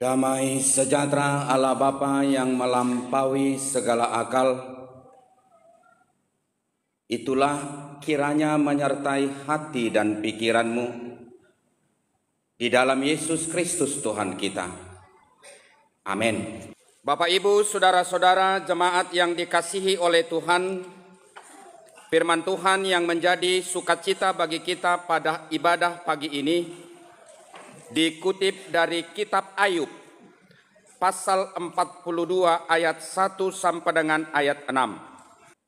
Damai sejahtera Allah Bapa yang melampaui segala akal, itulah kiranya menyertai hati dan pikiranmu di dalam Yesus Kristus Tuhan kita. Amin. Bapak, Ibu, Saudara-saudara jemaat yang dikasihi oleh Tuhan, firman Tuhan yang menjadi sukacita bagi kita pada ibadah pagi ini dikutip dari kitab Ayub pasal 42 ayat 1 sampai dengan ayat 6.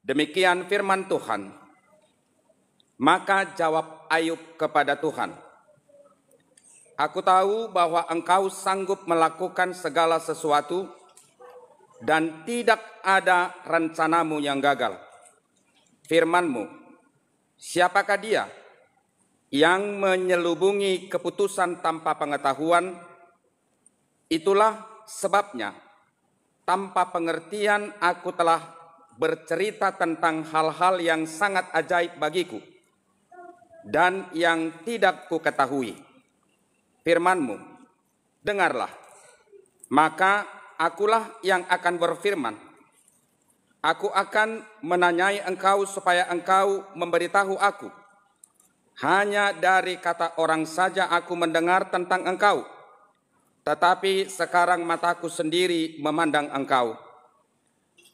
Demikian firman Tuhan. Maka jawab Ayub kepada Tuhan, Aku tahu bahwa engkau sanggup melakukan segala sesuatu dan tidak ada rencanamu yang gagal. Firmanmu, siapakah dia yang menyelubungi keputusan tanpa pengetahuan, itulah sebabnya tanpa pengertian aku telah bercerita tentang hal-hal yang sangat ajaib bagiku dan yang tidak ku ketahui. Firmanmu, dengarlah, maka akulah yang akan berfirman. Aku akan menanyai engkau supaya engkau memberitahu aku hanya dari kata orang saja aku mendengar tentang engkau, tetapi sekarang mataku sendiri memandang engkau.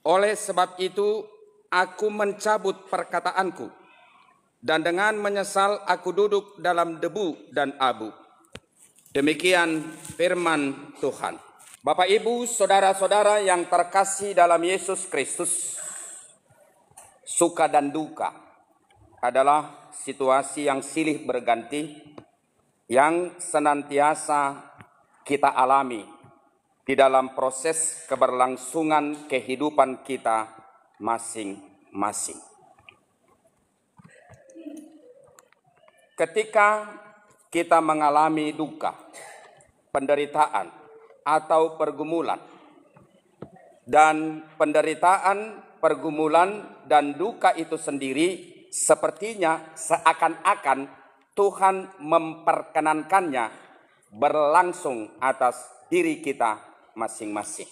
Oleh sebab itu, aku mencabut perkataanku, dan dengan menyesal aku duduk dalam debu dan abu. Demikian firman Tuhan. Bapak, ibu, saudara-saudara yang terkasih dalam Yesus Kristus, suka dan duka adalah situasi yang silih berganti yang senantiasa kita alami di dalam proses keberlangsungan kehidupan kita masing-masing. Ketika kita mengalami duka, penderitaan, atau pergumulan, dan penderitaan, pergumulan, dan duka itu sendiri sepertinya seakan-akan Tuhan memperkenankannya berlangsung atas diri kita masing-masing.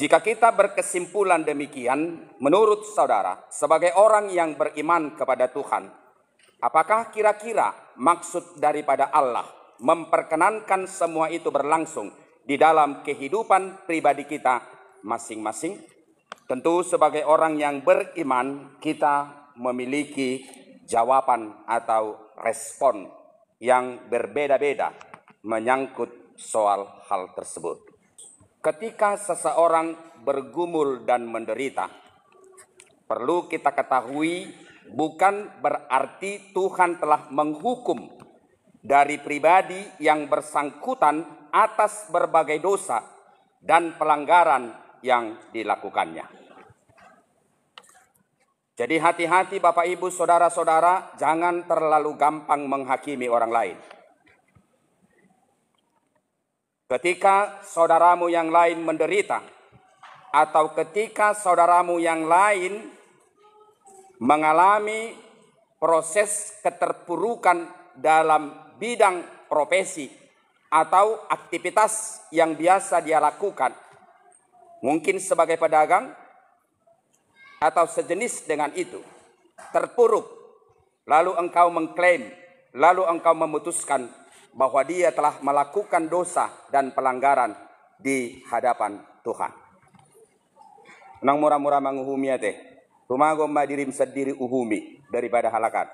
Jika kita berkesimpulan demikian, menurut saudara, sebagai orang yang beriman kepada Tuhan, apakah kira-kira maksud daripada Allah memperkenankan semua itu berlangsung di dalam kehidupan pribadi kita masing-masing? Tentu sebagai orang yang beriman, kita memiliki jawaban atau respon yang berbeda-beda menyangkut soal hal tersebut. Ketika seseorang bergumul dan menderita, perlu kita ketahui bukan berarti Tuhan telah menghukum dari pribadi yang bersangkutan atas berbagai dosa dan pelanggaran yang dilakukannya. Jadi hati-hati Bapak Ibu, saudara-saudara, jangan terlalu gampang menghakimi orang lain. Ketika saudaramu yang lain menderita atau ketika saudaramu yang lain mengalami proses keterpurukan dalam bidang profesi atau aktivitas yang biasa dia lakukan. Mungkin sebagai pedagang, atau sejenis dengan itu terpuruk, lalu engkau mengklaim, lalu engkau memutuskan bahwa dia telah melakukan dosa dan pelanggaran di hadapan Tuhan. Nang murah-murah ya teh. Rumah dirim sendiri uhumi daripada halakan.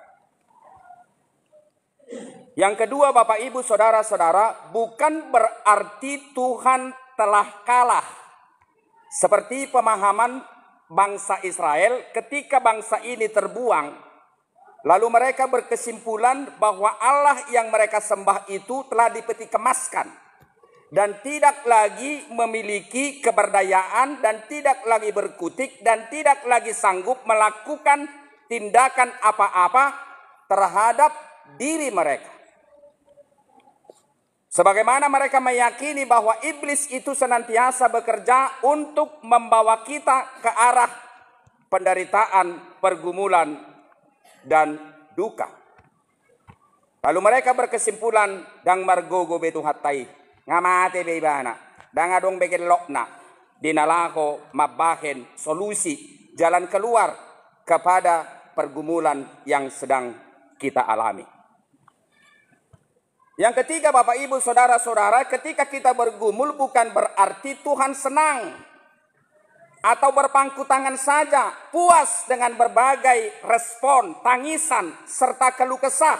Yang kedua Bapak Ibu Saudara-saudara bukan berarti Tuhan telah kalah. Seperti pemahaman bangsa Israel ketika bangsa ini terbuang lalu mereka berkesimpulan bahwa Allah yang mereka sembah itu telah dipetik kemaskan dan tidak lagi memiliki keberdayaan dan tidak lagi berkutik dan tidak lagi sanggup melakukan tindakan apa-apa terhadap diri mereka Sebagaimana mereka meyakini bahwa iblis itu senantiasa bekerja untuk membawa kita ke arah penderitaan, pergumulan, dan duka. Lalu mereka berkesimpulan, dang margogo betu hatai, ngamate beibana, dang adong beken lokna, dinalako mabahen solusi, jalan keluar kepada pergumulan yang sedang kita alami. Yang ketiga Bapak Ibu Saudara-saudara ketika kita bergumul bukan berarti Tuhan senang atau berpangku tangan saja puas dengan berbagai respon, tangisan serta keluh kesah.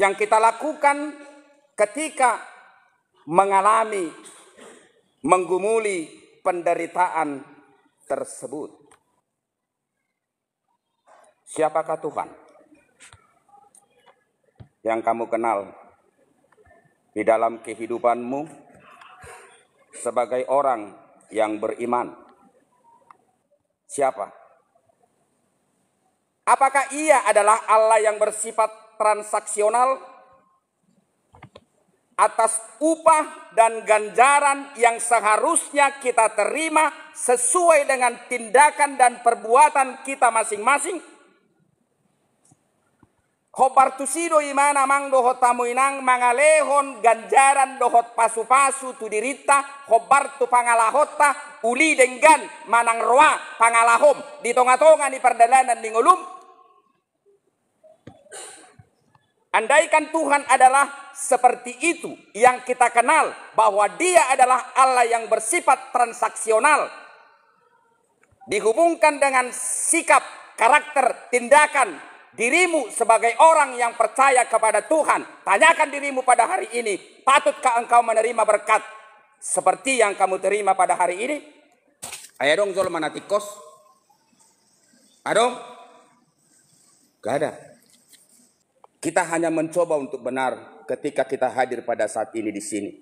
Yang kita lakukan ketika mengalami menggumuli penderitaan tersebut. Siapakah Tuhan? yang kamu kenal di dalam kehidupanmu sebagai orang yang beriman? Siapa? Apakah ia adalah Allah yang bersifat transaksional atas upah dan ganjaran yang seharusnya kita terima sesuai dengan tindakan dan perbuatan kita masing-masing? Khobar tusido imana mang dohot tamuinang mangalehon ganjaran dohot pasu-pasu tu dirita khobar tu pangalahota uli denggan manang roa pangalahom di tonga-tonga di perdalanan di ngulum. Andaikan Tuhan adalah seperti itu yang kita kenal bahwa dia adalah Allah yang bersifat transaksional. Dihubungkan dengan sikap, karakter, tindakan, dirimu sebagai orang yang percaya kepada Tuhan, tanyakan dirimu pada hari ini, patutkah engkau menerima berkat seperti yang kamu terima pada hari ini? dong dong zolmanatikos Adong? Gak ada. Kita hanya mencoba untuk benar ketika kita hadir pada saat ini di sini.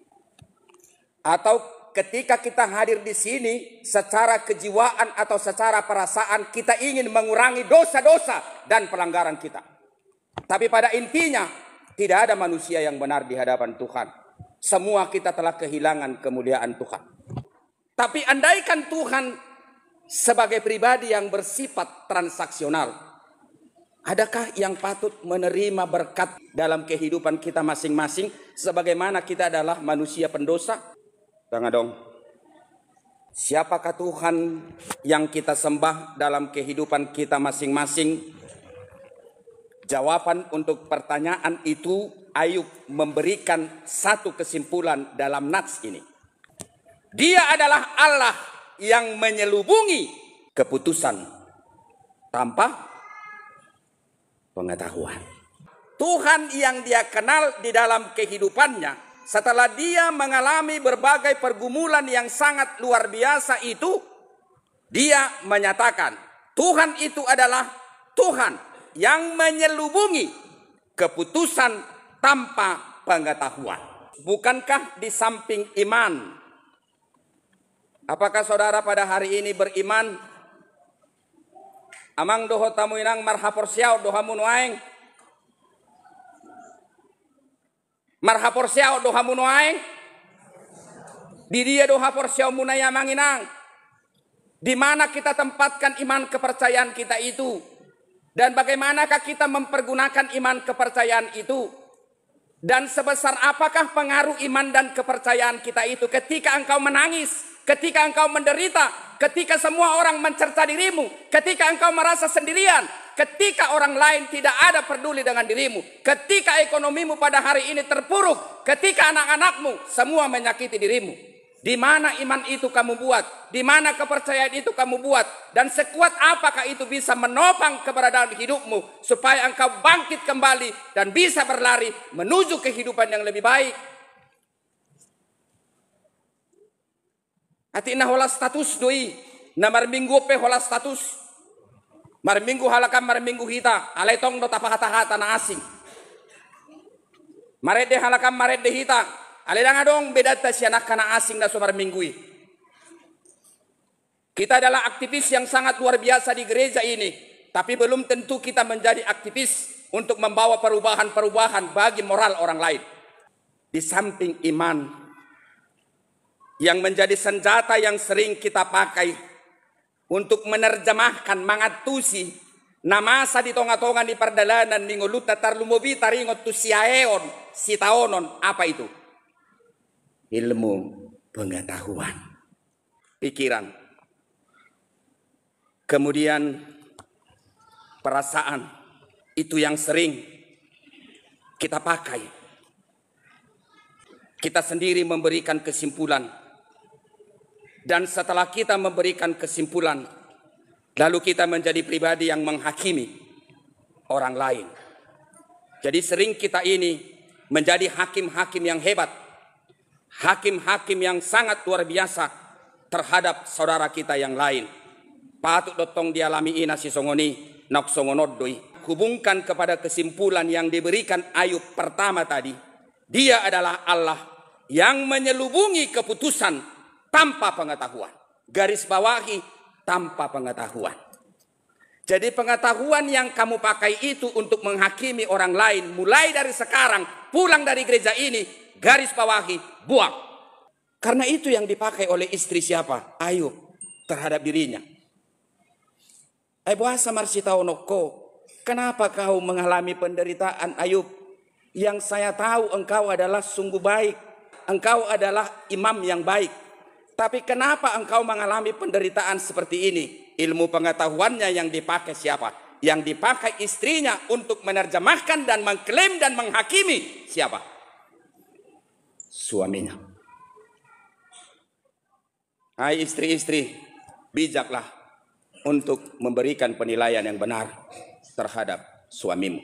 Atau ketika kita hadir di sini secara kejiwaan atau secara perasaan kita ingin mengurangi dosa-dosa dan pelanggaran kita. Tapi pada intinya tidak ada manusia yang benar di hadapan Tuhan. Semua kita telah kehilangan kemuliaan Tuhan. Tapi andaikan Tuhan sebagai pribadi yang bersifat transaksional, adakah yang patut menerima berkat dalam kehidupan kita masing-masing sebagaimana kita adalah manusia pendosa? dong. Siapakah Tuhan yang kita sembah dalam kehidupan kita masing-masing? Jawaban untuk pertanyaan itu Ayub memberikan satu kesimpulan dalam nats ini. Dia adalah Allah yang menyelubungi keputusan tanpa pengetahuan. Tuhan yang dia kenal di dalam kehidupannya setelah dia mengalami berbagai pergumulan yang sangat luar biasa itu, dia menyatakan, Tuhan itu adalah Tuhan yang menyelubungi keputusan tanpa pengetahuan. Bukankah di samping iman? Apakah saudara pada hari ini beriman? Amang doho tamuinang marhapor siau dohamun aeng. Marha siau doha muno aeng. Di dia doha por munaya manginang. Di mana kita tempatkan iman kepercayaan kita itu. Dan bagaimanakah kita mempergunakan iman kepercayaan itu. Dan sebesar apakah pengaruh iman dan kepercayaan kita itu ketika engkau menangis, ketika engkau menderita, ketika semua orang mencerca dirimu, ketika engkau merasa sendirian, Ketika orang lain tidak ada peduli dengan dirimu, ketika ekonomimu pada hari ini terpuruk, ketika anak-anakmu semua menyakiti dirimu, di mana iman itu kamu buat, di mana kepercayaan itu kamu buat, dan sekuat apakah itu bisa menopang keberadaan hidupmu supaya engkau bangkit kembali dan bisa berlari menuju kehidupan yang lebih baik. Atina hola status doi, namar minggu pe hola status Mar minggu halakan mar minggu hita, alai tong do kata tanah asing. Marede halakam marede hita, alai danga dong beda anak kana asing da sumar minggui. Kita adalah aktivis yang sangat luar biasa di gereja ini, tapi belum tentu kita menjadi aktivis untuk membawa perubahan-perubahan bagi moral orang lain. Di samping iman yang menjadi senjata yang sering kita pakai untuk menerjemahkan mangatusi nama sa di tonga-tonga di perdalanan mingoluta tarlumobi taringot tusiaeon sitaonon apa itu ilmu pengetahuan pikiran kemudian perasaan itu yang sering kita pakai kita sendiri memberikan kesimpulan dan setelah kita memberikan kesimpulan, lalu kita menjadi pribadi yang menghakimi orang lain. Jadi sering kita ini menjadi hakim-hakim yang hebat, hakim-hakim yang sangat luar biasa terhadap saudara kita yang lain. Patut dotong dialami ina si songoni nak songonodui. Hubungkan kepada kesimpulan yang diberikan Ayub pertama tadi. Dia adalah Allah yang menyelubungi keputusan tanpa pengetahuan. Garis bawahi tanpa pengetahuan. Jadi pengetahuan yang kamu pakai itu untuk menghakimi orang lain mulai dari sekarang pulang dari gereja ini garis bawahi buang. Karena itu yang dipakai oleh istri siapa? Ayo terhadap dirinya. Marsita Onoko, kenapa kau mengalami penderitaan Ayub? Yang saya tahu engkau adalah sungguh baik. Engkau adalah imam yang baik. Tapi kenapa engkau mengalami penderitaan seperti ini? Ilmu pengetahuannya yang dipakai siapa? Yang dipakai istrinya untuk menerjemahkan dan mengklaim dan menghakimi siapa? Suaminya. Hai istri-istri, bijaklah untuk memberikan penilaian yang benar terhadap suamimu.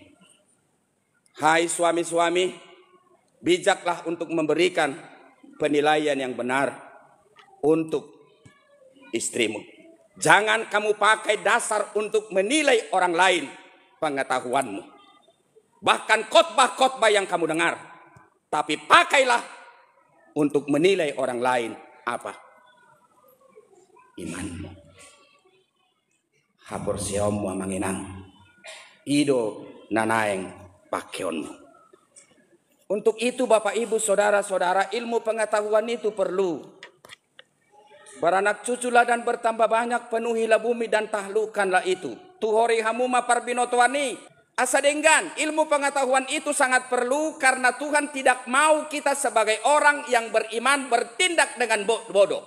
Hai suami-suami, bijaklah untuk memberikan penilaian yang benar untuk istrimu. Jangan kamu pakai dasar untuk menilai orang lain pengetahuanmu. Bahkan khotbah-khotbah yang kamu dengar. Tapi pakailah untuk menilai orang lain apa? Imanmu. Hapur siommu manginang. Ido nanaeng pakionmu. Untuk itu Bapak Ibu Saudara-saudara ilmu pengetahuan itu perlu Beranak cuculah dan bertambah banyak, penuhilah bumi dan tahlukkanlah itu. Tuhori hamuma parbinotwani. Asa denggan ilmu pengetahuan itu sangat perlu karena Tuhan tidak mau kita sebagai orang yang beriman bertindak dengan bodoh.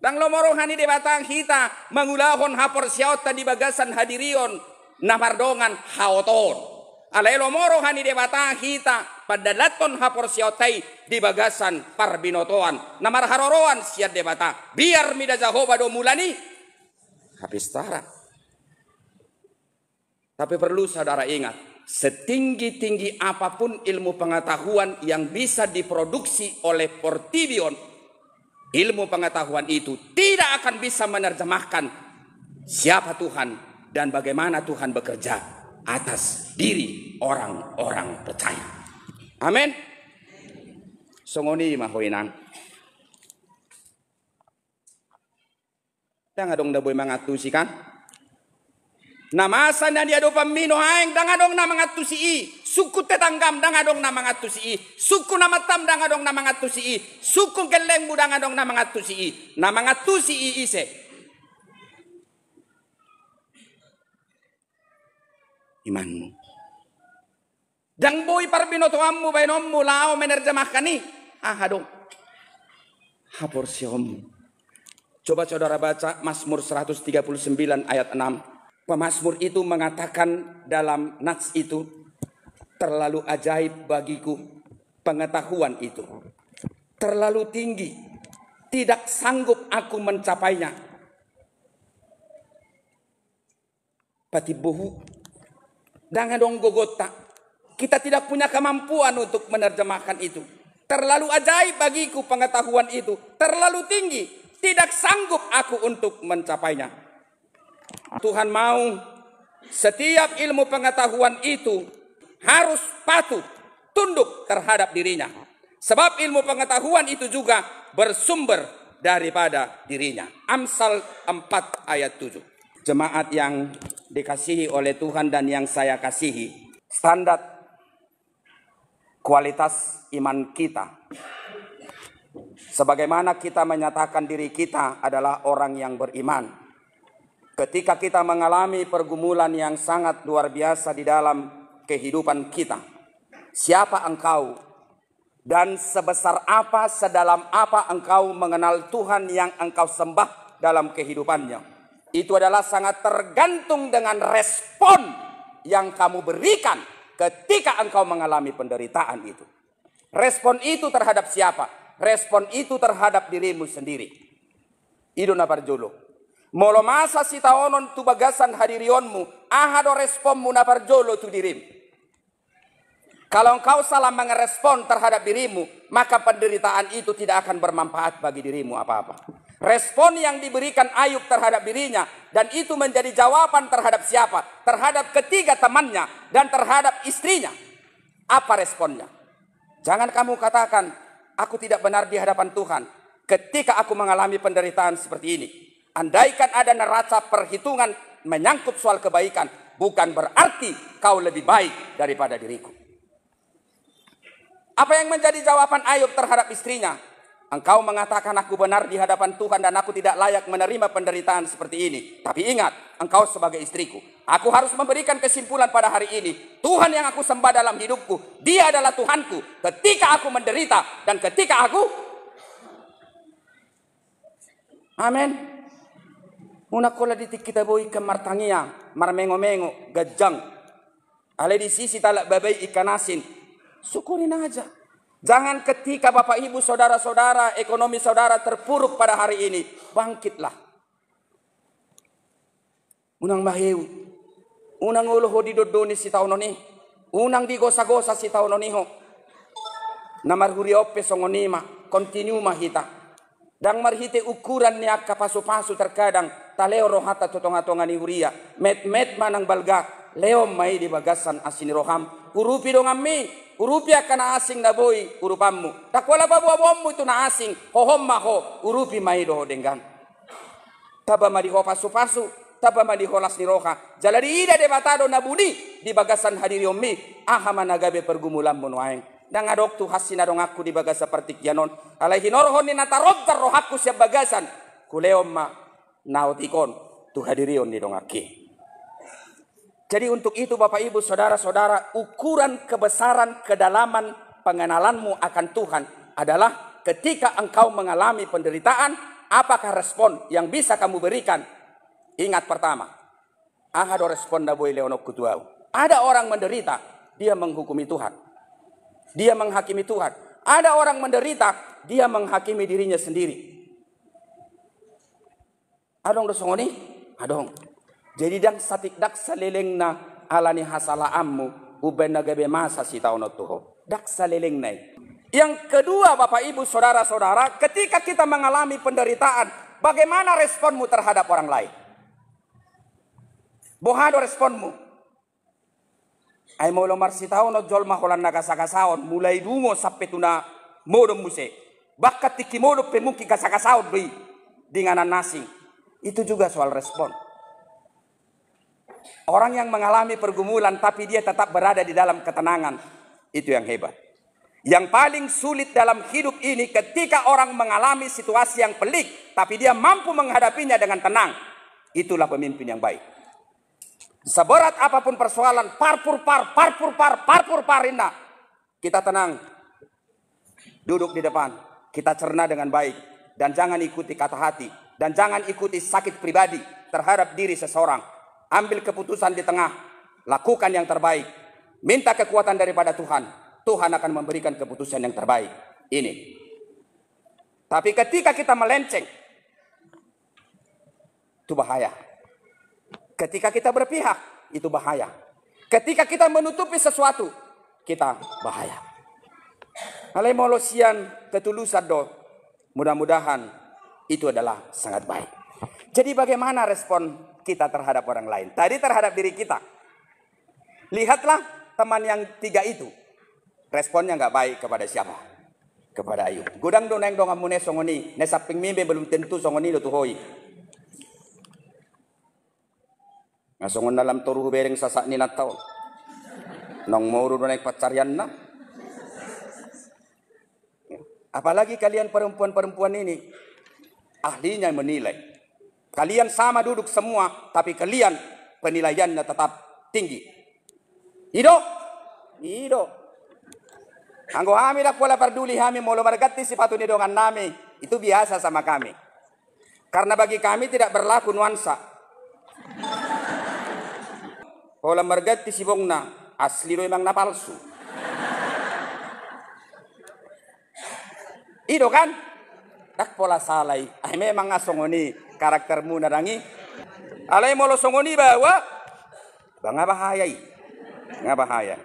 Dang lomorohani debatang batang kita mengulahon hapor siotan di bagasan hadirion namardongan haoton. Alaelo moro hani kita hita laton hapor siotai di bagasan parbinotoan namar haroroan siat debata biar mida jahoba do mulani habis tara. Tapi perlu saudara ingat, setinggi-tinggi apapun ilmu pengetahuan yang bisa diproduksi oleh Portibion, ilmu pengetahuan itu tidak akan bisa menerjemahkan siapa Tuhan dan bagaimana Tuhan bekerja atas diri orang-orang percaya. Amin. Songoni mahoinang. Tanga dah boleh mangatusi kan? Namasa na dia dopa mino haeng danga dong na mangatusi i. Suku tetanggam danga dong na mangatusi i. Suku namatam danga dong na mangatusi i. Suku kelengmu danga dong na mangatusi i. Na mangatusi i ise. imanmu. Jang boy parbino tuammu nommu lao makani Ah hadong. Coba saudara baca Mazmur 139 ayat 6. Pemazmur itu mengatakan dalam nats itu terlalu ajaib bagiku pengetahuan itu. Terlalu tinggi. Tidak sanggup aku mencapainya. Pati buhu dengan dong gogota. Kita tidak punya kemampuan untuk menerjemahkan itu. Terlalu ajaib bagiku pengetahuan itu. Terlalu tinggi. Tidak sanggup aku untuk mencapainya. Tuhan mau setiap ilmu pengetahuan itu harus patuh, tunduk terhadap dirinya. Sebab ilmu pengetahuan itu juga bersumber daripada dirinya. Amsal 4 ayat 7. Jemaat yang dikasihi oleh Tuhan dan yang saya kasihi. Standar kualitas iman kita. Sebagaimana kita menyatakan diri kita adalah orang yang beriman. Ketika kita mengalami pergumulan yang sangat luar biasa di dalam kehidupan kita. Siapa engkau? Dan sebesar apa, sedalam apa engkau mengenal Tuhan yang engkau sembah dalam kehidupannya? itu adalah sangat tergantung dengan respon yang kamu berikan ketika engkau mengalami penderitaan itu. Respon itu terhadap siapa? Respon itu terhadap dirimu sendiri. na parjulu. Molo masa sitaonon tu bagasan hadirionmu, ahado responmu naparjolo tu dirimu. Kalau engkau salah merespon terhadap dirimu, maka penderitaan itu tidak akan bermanfaat bagi dirimu apa-apa. Respon yang diberikan Ayub terhadap dirinya dan itu menjadi jawaban terhadap siapa? Terhadap ketiga temannya dan terhadap istrinya. Apa responnya? Jangan kamu katakan aku tidak benar di hadapan Tuhan ketika aku mengalami penderitaan seperti ini. Andaikan ada neraca perhitungan menyangkut soal kebaikan, bukan berarti kau lebih baik daripada diriku. Apa yang menjadi jawaban Ayub terhadap istrinya? Engkau mengatakan aku benar di hadapan Tuhan dan aku tidak layak menerima penderitaan seperti ini. Tapi ingat, engkau sebagai istriku. Aku harus memberikan kesimpulan pada hari ini. Tuhan yang aku sembah dalam hidupku. Dia adalah Tuhanku. Ketika aku menderita dan ketika aku. Amin. Una kola ditik kita boi ke martangia. Marmengo-mengo. Gajang. Ale di sisi talak babai ikan asin. Syukurin aja. Jangan ketika Bapak Ibu, saudara-saudara, ekonomi saudara terpuruk pada hari ini, bangkitlah. Unang maheu, unang uluho di dodoni si tahun ini, unang di gosa-gosa si tahun ini ho. Namar huriope songonima, Continue mahita. Dang marhite ukuran ni akka pasu-pasu terkadang, taleo rohata totonga-tonga ni huria, met-met manang balga, leom mai di bagasan asini roham, hurupi dong ammi, urupia kana asing na boi urupammu takwala babu abommu na asing hohomma ho urupi mai do denggan taba mari ho pasu pasu taba mari ho lasni roha jalari ida de batado na budi di bagasan hadiri ommi ahama nagabe mun monwaeng dan adok tu hasina dong aku di bagasa kianon alaihi norhon ni natarot rohaku siap bagasan ma naotikon tu hadirion ni dong aki jadi untuk itu Bapak Ibu Saudara-saudara ukuran kebesaran kedalaman pengenalanmu akan Tuhan adalah ketika engkau mengalami penderitaan apakah respon yang bisa kamu berikan. Ingat pertama. Ahado Ada orang menderita, dia menghukumi Tuhan. Dia menghakimi Tuhan. Ada orang menderita, dia menghakimi dirinya sendiri. Adong dosongoni, adong. Jadi dang satik dak saleleng na alani hasala ammu uben gebe masa si tahun tuho. Dak saleleng nai. Yang kedua Bapak Ibu Saudara-saudara ketika kita mengalami penderitaan bagaimana responmu terhadap orang lain? Bohado responmu. Aimo lo marsi tahu no jol maholan naga saon mulai dungo sampai tuna modom muse. Bakat tiki modom pemuki saon bi dengan nasi. Itu juga soal respon. Orang yang mengalami pergumulan tapi dia tetap berada di dalam ketenangan. Itu yang hebat. Yang paling sulit dalam hidup ini ketika orang mengalami situasi yang pelik. Tapi dia mampu menghadapinya dengan tenang. Itulah pemimpin yang baik. Seberat apapun persoalan, parpur par, parpur par, parpur par parinda. Kita tenang. Duduk di depan. Kita cerna dengan baik. Dan jangan ikuti kata hati. Dan jangan ikuti sakit pribadi terhadap diri seseorang ambil keputusan di tengah, lakukan yang terbaik. Minta kekuatan daripada Tuhan, Tuhan akan memberikan keputusan yang terbaik. Ini. Tapi ketika kita melenceng, itu bahaya. Ketika kita berpihak, itu bahaya. Ketika kita menutupi sesuatu, kita bahaya. Alemolosian ketulusan do. Mudah-mudahan itu adalah sangat baik. Jadi bagaimana respon kita terhadap orang lain. Tadi terhadap diri kita. Lihatlah teman yang tiga itu. Responnya nggak baik kepada siapa? Kepada Ayub. Gudang doneng dong amune songoni. ping mimpi belum tentu songoni lutuhoi. Ngasongon dalam turuh bereng sasak ni natau. Nong moru doneng pacarian na. Apalagi kalian perempuan-perempuan ini ahlinya menilai. Kalian sama duduk semua, tapi kalian penilaiannya tetap tinggi. Ido, ido. Anggo kami tak boleh peduli kami mau bergati sifat ini dengan nami. Itu biasa sama kami. Karena bagi kami tidak berlaku nuansa. mergeti si bongna, asli lo emang napalsu. Ido kan? Tak pola salai. Ah memang asongoni karaktermu narangi alai molo songoni bahwa bangga bahaya, nggak bahaya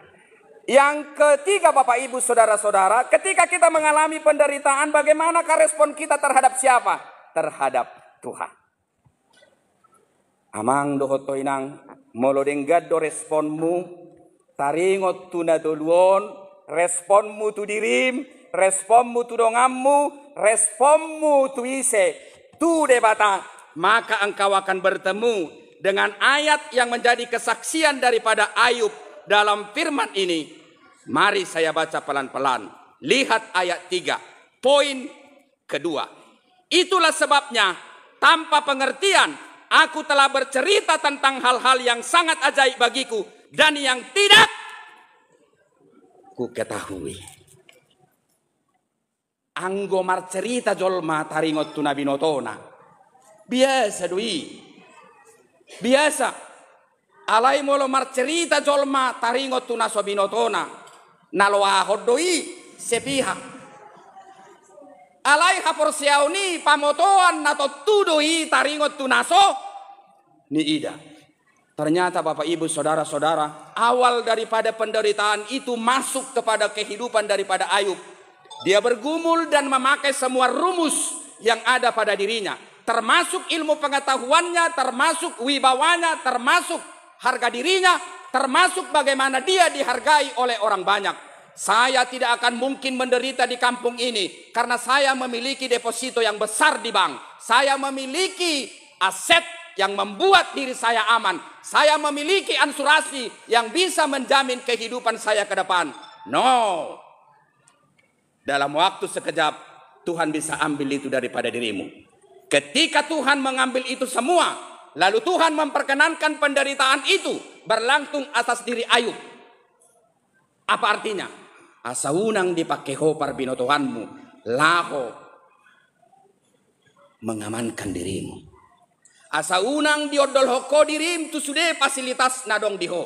yang ketiga Bapak Ibu Saudara-saudara, ketika kita mengalami penderitaan bagaimana respon kita terhadap siapa? Terhadap Tuhan. Amang dohoto inang molodenggat do responmu taringot tuna doluon responmu tu dirim responmu tu dongamu responmu tu ise tu debata, maka engkau akan bertemu dengan ayat yang menjadi kesaksian daripada Ayub dalam firman ini. Mari saya baca pelan-pelan. Lihat ayat 3, poin kedua. Itulah sebabnya tanpa pengertian aku telah bercerita tentang hal-hal yang sangat ajaib bagiku dan yang tidak ku ketahui anggo marcerita jolma taringot tunabinotona. Biasa dui. Biasa. Alai molo marcerita jolma taringot Nalo ahod hodoi sepihak. Alai hapor siauni pamotoan nato tudoi taringot tunaso ni ida. Ternyata Bapak Ibu Saudara-saudara, awal daripada penderitaan itu masuk kepada kehidupan daripada Ayub dia bergumul dan memakai semua rumus yang ada pada dirinya. Termasuk ilmu pengetahuannya, termasuk wibawanya, termasuk harga dirinya, termasuk bagaimana dia dihargai oleh orang banyak. Saya tidak akan mungkin menderita di kampung ini karena saya memiliki deposito yang besar di bank. Saya memiliki aset yang membuat diri saya aman. Saya memiliki ansurasi yang bisa menjamin kehidupan saya ke depan. No, dalam waktu sekejap Tuhan bisa ambil itu daripada dirimu. Ketika Tuhan mengambil itu semua, lalu Tuhan memperkenankan penderitaan itu berlangsung atas diri Ayub. Apa artinya? Asa unang dipakai hopar bino Tuhanmu, laho mengamankan dirimu. Asa unang diodol hoko dirim tu sudah fasilitas nadong diho.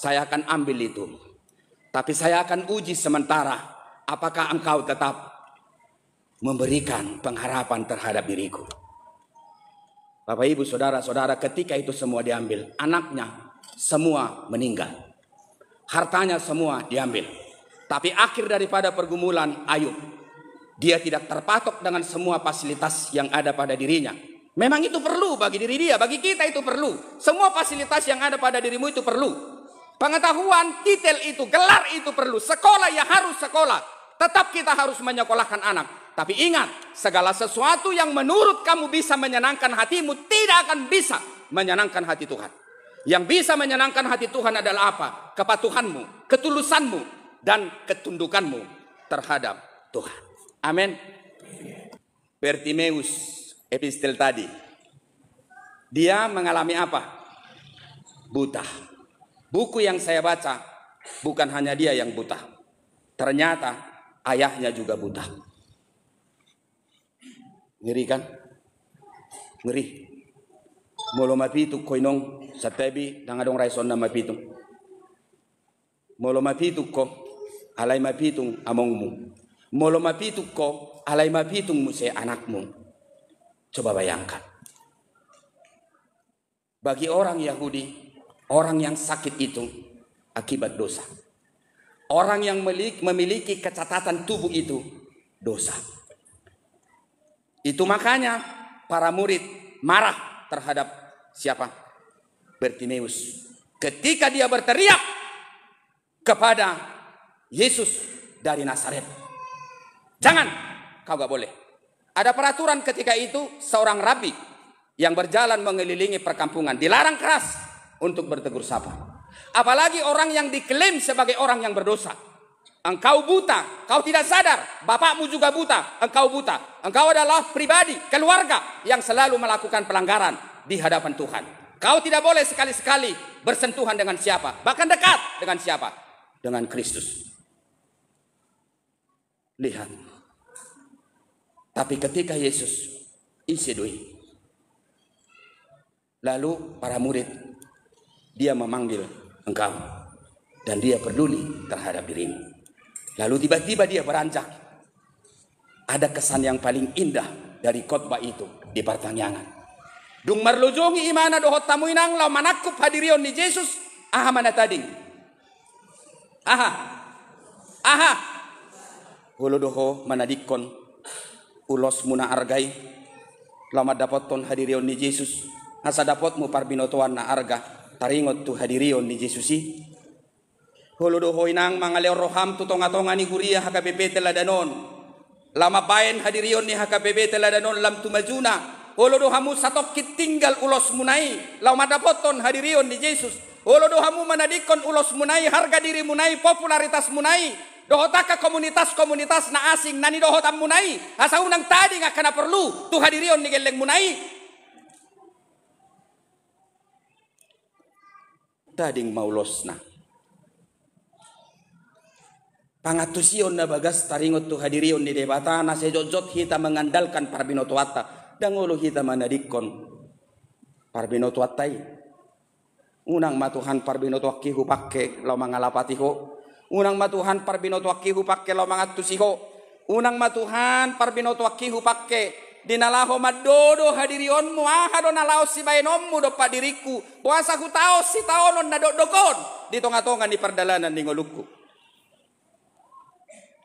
Saya akan ambil itu. Tapi saya akan uji sementara apakah engkau tetap memberikan pengharapan terhadap diriku? Bapak ibu saudara saudara ketika itu semua diambil. Anaknya semua meninggal. Hartanya semua diambil. Tapi akhir daripada pergumulan Ayub. Dia tidak terpatok dengan semua fasilitas yang ada pada dirinya. Memang itu perlu bagi diri dia, bagi kita itu perlu. Semua fasilitas yang ada pada dirimu itu perlu. Pengetahuan, titel itu, gelar itu perlu. Sekolah ya harus sekolah. Tetap kita harus menyekolahkan anak. Tapi ingat, segala sesuatu yang menurut kamu bisa menyenangkan hatimu tidak akan bisa menyenangkan hati Tuhan. Yang bisa menyenangkan hati Tuhan adalah apa? Kepatuhanmu, ketulusanmu, dan ketundukanmu terhadap Tuhan. Amin. Bertimeus epistel tadi. Dia mengalami apa? Buta. Buku yang saya baca bukan hanya dia yang buta. Ternyata ayahnya juga buta. Ngeri kan? Ngeri. Molo itu koinong satebi dangadong raison na mapitu. Molo itu ko mapi itu amongmu. Molo itu ko mapi itu musai anakmu. Coba bayangkan. Bagi orang Yahudi, orang yang sakit itu akibat dosa. Orang yang memiliki kecatatan tubuh itu dosa. Itu makanya para murid marah terhadap siapa? Bertimeus. Ketika dia berteriak kepada Yesus dari Nazaret. Jangan, kau gak boleh. Ada peraturan ketika itu seorang rabi yang berjalan mengelilingi perkampungan dilarang keras untuk bertegur sapa. Apalagi orang yang diklaim sebagai orang yang berdosa. Engkau buta, kau tidak sadar, bapakmu juga buta, engkau buta. Engkau adalah pribadi, keluarga yang selalu melakukan pelanggaran di hadapan Tuhan. Kau tidak boleh sekali-sekali bersentuhan dengan siapa, bahkan dekat dengan siapa? Dengan Kristus. Lihat. Tapi ketika Yesus isidui, lalu para murid dia memanggil engkau dan dia peduli terhadap dirimu. Lalu tiba-tiba dia beranjak. Ada kesan yang paling indah dari khotbah itu di pertanyaan. Dung marlujungi imana dohot tamuinang lau manakup hadirion di Yesus. Aha mana tadi? Aha. Aha. Hulu doho dikon Ulos muna argai. Lama dapoton hadirion di Yesus. Asa mu parbinotuan na arga taringot tu hadirion ni Jesusi. Huludo hoinang mga leoroham tu tonga-tonga ni guriya HKBP teladanon. Lama paen hadirion ni HKBP teladanon lam tumajuna. Huludo hamu satokit tinggal ulos munai. Lama dapoton hadirion ni Jesus. Huludo hamu manadikon ulos munai harga diri munai popularitas munai. Dohota komunitas-komunitas na asing nani dohotam munai. Asa unang tadi nga kana perlu tu hadirion ni geleng munai. tading maulosna. Pangatusiyon na bagas taringot tu hadirion di debata na sejojot kita mengandalkan parbinotuata dangulu kita manadikon parbinotuatai. Unang matuhan parbinotuakihu hupake lo mangalapatiho. Unang matuhan parbinotuakihu hupake lo mangatusiho. Unang matuhan waki hupake di nalaho madodo hadirionmu ahado nalao si bainommu dopa diriku. Puasa ku tau si taonon na dokon Di tonga-tongan di perdalanan di ngolukku.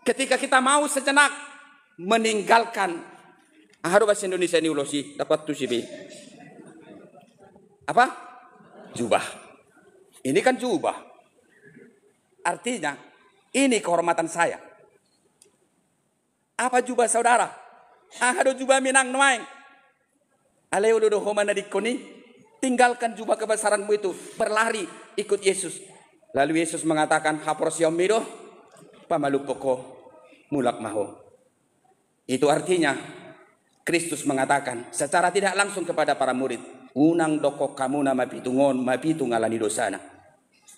Ketika kita mau sejenak meninggalkan ahado bahasa Indonesia ini ulosi dapat tu sibi. Apa? Jubah. Ini kan jubah. Artinya ini kehormatan saya. Apa jubah saudara? Ahadu jubah minang noaing. Aleu dodo homana koni, Tinggalkan jubah kebesaranmu itu. Berlari ikut Yesus. Lalu Yesus mengatakan siomiro. pamalu poko mulak maho. Itu artinya Kristus mengatakan secara tidak langsung kepada para murid unang doko kamu nama pitungon mapitu ngalani dosana.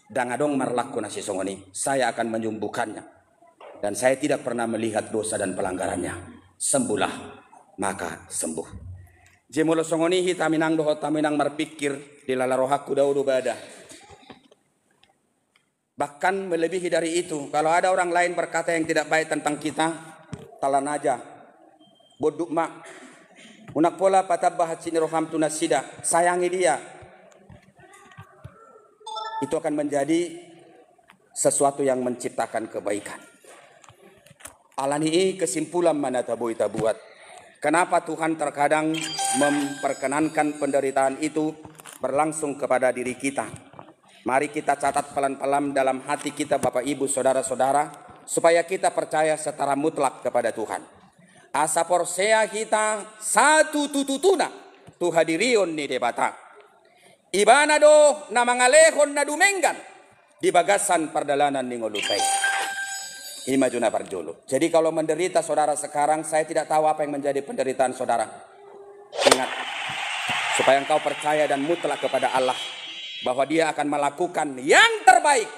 Dangadong marlaku nasi songoni, saya akan menyembuhkannya. Dan saya tidak pernah melihat dosa dan pelanggarannya sembuhlah maka sembuh. Jemulo songonihi taminang doho taminang merpikir di rohaku daudu badah. Bahkan melebihi dari itu, kalau ada orang lain berkata yang tidak baik tentang kita, talan aja. Boduk mak. Unak pola patabah hacini roham tunasida. Sayangi dia. Itu akan menjadi sesuatu yang menciptakan kebaikan alani kesimpulan mana tabu kita buat. Kenapa Tuhan terkadang memperkenankan penderitaan itu berlangsung kepada diri kita. Mari kita catat pelan-pelan dalam hati kita Bapak Ibu Saudara-saudara supaya kita percaya secara mutlak kepada Tuhan. Asa porsea kita satu tututuna tu hadirion ni debata. ibanado namangalehon nadumenggan. di bagasan perdalanan ni ngolutay. Ini Barjolo. Jadi kalau menderita saudara sekarang, saya tidak tahu apa yang menjadi penderitaan saudara. Ingat, supaya engkau percaya dan mutlak kepada Allah bahwa Dia akan melakukan yang terbaik.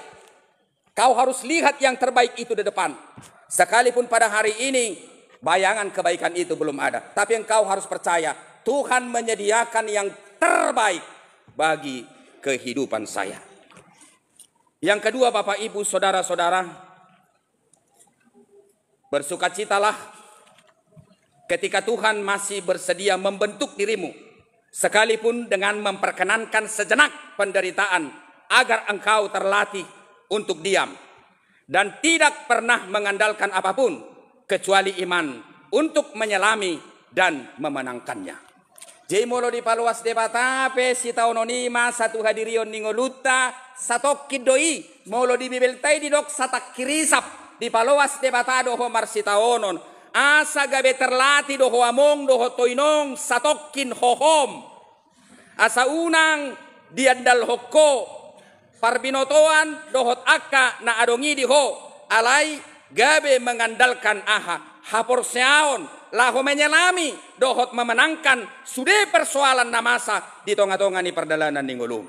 Kau harus lihat yang terbaik itu di depan. Sekalipun pada hari ini bayangan kebaikan itu belum ada, tapi engkau harus percaya Tuhan menyediakan yang terbaik bagi kehidupan saya. Yang kedua, Bapak Ibu, saudara-saudara, Bersukacitalah ketika Tuhan masih bersedia membentuk dirimu sekalipun dengan memperkenankan sejenak penderitaan agar engkau terlatih untuk diam dan tidak pernah mengandalkan apapun kecuali iman untuk menyelami dan memenangkannya. Jemolo di paluas debata pe si satu hadirion ningoluta satokidoi molo di bibeltai didok satak kirisap di paloas te bata marsita onon asa gabe terlati doho among doho toinong satokin hohom asa unang diandal hoko parbinotoan dohot akka na adongi diho alai gabe mengandalkan aha hapor seaon laho menyelami dohot memenangkan sude persoalan namasa di tonga-tonga ni perdalanan ningulum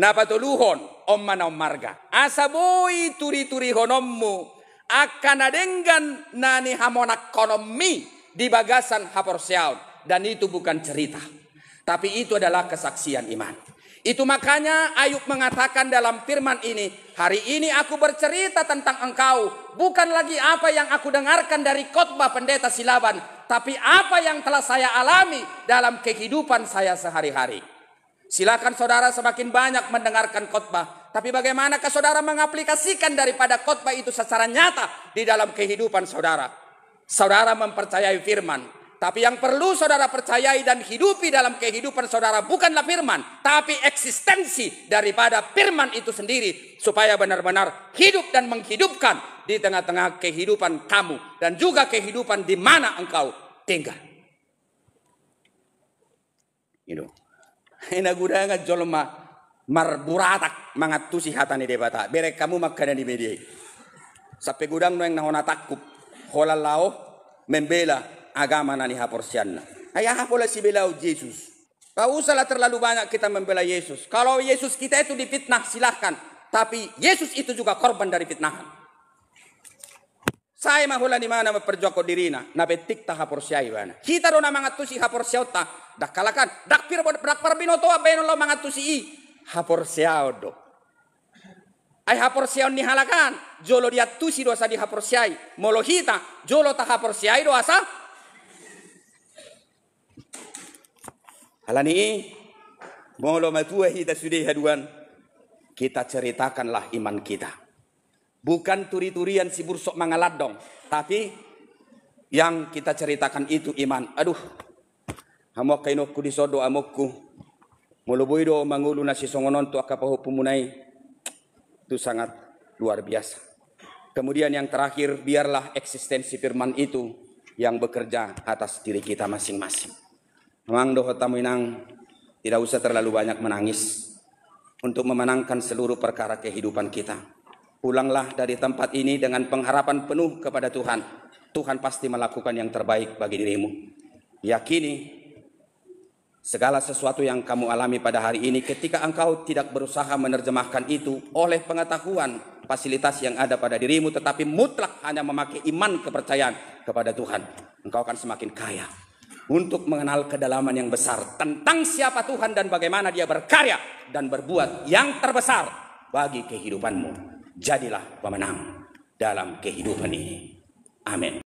napatuluhon na marga asaboi turi turi honommu akan adenggan nani hamonak konomi di bagasan hapor haporsiaun dan itu bukan cerita tapi itu adalah kesaksian iman itu makanya Ayub mengatakan dalam firman ini hari ini aku bercerita tentang engkau bukan lagi apa yang aku dengarkan dari khotbah pendeta Silaban tapi apa yang telah saya alami dalam kehidupan saya sehari-hari Silakan saudara semakin banyak mendengarkan khotbah tapi bagaimanakah saudara mengaplikasikan daripada khotbah itu secara nyata di dalam kehidupan saudara? Saudara mempercayai firman. Tapi yang perlu saudara percayai dan hidupi dalam kehidupan saudara bukanlah firman. Tapi eksistensi daripada firman itu sendiri. Supaya benar-benar hidup dan menghidupkan di tengah-tengah kehidupan kamu. Dan juga kehidupan di mana engkau tinggal. You know. jolma marburatak mangatu si hatani debata. berek kamu makanan di media Sape gudang no yang nahona takup Hola lao membela agama nani hapor sianna ayah hapola si belau Yesus kau usahlah terlalu banyak kita membela Yesus kalau Yesus kita itu difitnah silahkan tapi Yesus itu juga korban dari fitnah. saya mahula di mana memperjuangkan dirina, na betik ta hapor siai bana. Kita rona si hapor siota, dak kalakan, dak pir dak parbino toa beno lo mangatusi i hapor siao ai haporsiai ni halakan jolo dia tusi dosa di haporsiai hita jolo ta haporsiai dosa halani molo matua hita sudah haduan kita ceritakanlah iman kita bukan turi-turian si bursok mangalat dong tapi yang kita ceritakan itu iman aduh hamok kainokku disodo amokku molo boido mangulu nasi songonon tu akapahu pumunai itu sangat luar biasa. Kemudian yang terakhir, biarlah eksistensi firman itu yang bekerja atas diri kita masing-masing. Memang doho inang, tidak usah terlalu banyak menangis untuk memenangkan seluruh perkara kehidupan kita. Pulanglah dari tempat ini dengan pengharapan penuh kepada Tuhan. Tuhan pasti melakukan yang terbaik bagi dirimu. Yakini Segala sesuatu yang kamu alami pada hari ini ketika engkau tidak berusaha menerjemahkan itu oleh pengetahuan fasilitas yang ada pada dirimu tetapi mutlak hanya memakai iman kepercayaan kepada Tuhan. Engkau akan semakin kaya untuk mengenal kedalaman yang besar tentang siapa Tuhan dan bagaimana dia berkarya dan berbuat yang terbesar bagi kehidupanmu. Jadilah pemenang dalam kehidupan ini. Amin.